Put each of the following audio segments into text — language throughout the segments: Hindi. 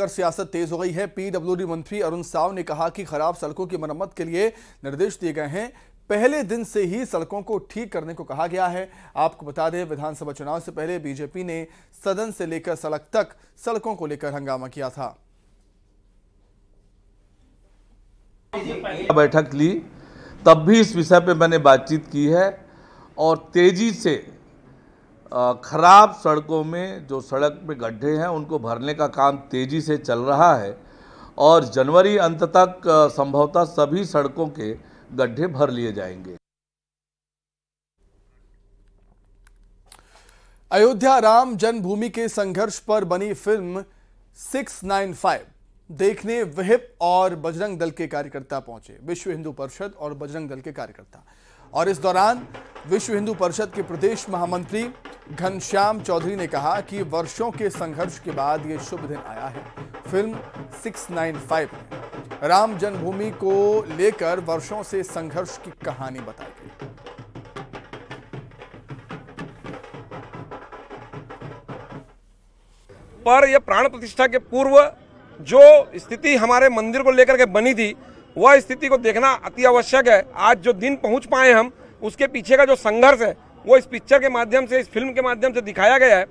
कर सियासत तेज हो गई है पीडब्ल्यूडी मंत्री अरुण साव ने कहा कि खराब सड़कों की मरम्मत के लिए निर्देश दिए गए हैं पहले दिन से ही सड़कों को ठीक करने को कहा गया है आपको बता दें विधानसभा चुनाव से पहले बीजेपी ने सदन से लेकर सड़क तक सड़कों को लेकर हंगामा किया था बैठक ली तब भी इस विषय पर मैंने बातचीत की है और तेजी से ख़राब सड़कों में जो सड़क में गड्ढे हैं उनको भरने का काम तेज़ी से चल रहा है और जनवरी अंत तक संभवतः सभी सड़कों के गड्ढे भर लिए जाएंगे अयोध्या राम जन्मभूमि के संघर्ष पर बनी फिल्म 695 देखने विहिप और बजरंग दल के कार्यकर्ता पहुंचे विश्व हिंदू परिषद और बजरंग दल के कार्यकर्ता और इस दौरान विश्व हिंदू परिषद के प्रदेश महामंत्री घनश्याम चौधरी ने कहा कि वर्षों के संघर्ष के बाद ये शुभ दिन आया है फिल्म 695 राम जन्मभूमि को लेकर वर्षों से संघर्ष की कहानी बताई गई पर यह प्राण प्रतिष्ठा के पूर्व जो स्थिति हमारे मंदिर को लेकर के बनी थी वह स्थिति को देखना अति आवश्यक है आज जो दिन पहुंच पाए हम उसके पीछे का जो संघर्ष है वो इस पिक्चर के माध्यम से इस फिल्म के माध्यम से दिखाया गया है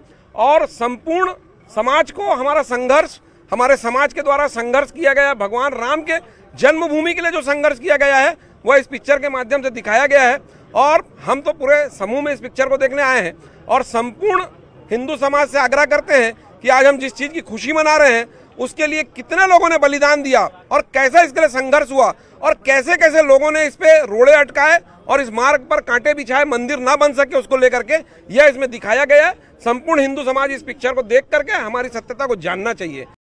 और संपूर्ण समाज को हमारा संघर्ष हमारे समाज के द्वारा संघर्ष किया गया भगवान राम के जन्मभूमि के लिए जो संघर्ष किया गया है वह इस पिक्चर के माध्यम से दिखाया गया है और हम तो पूरे समूह में इस पिक्चर को देखने आए हैं और संपूर्ण हिंदू समाज से आग्रह करते हैं कि आज हम जिस चीज़ की खुशी मना रहे हैं उसके लिए कितने लोगों ने बलिदान दिया और कैसा इसके लिए संघर्ष हुआ और कैसे कैसे लोगों ने इस पर रोड़े अटकाए और इस मार्ग पर कांटे बिछाए मंदिर ना बन सके उसको लेकर के यह इसमें दिखाया गया है संपूर्ण हिंदू समाज इस पिक्चर को देख करके हमारी सत्यता को जानना चाहिए